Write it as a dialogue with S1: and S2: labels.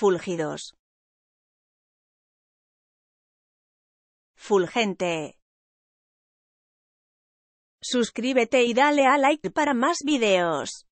S1: Fulgidos. Fulgente. Suscríbete y dale a like para más videos.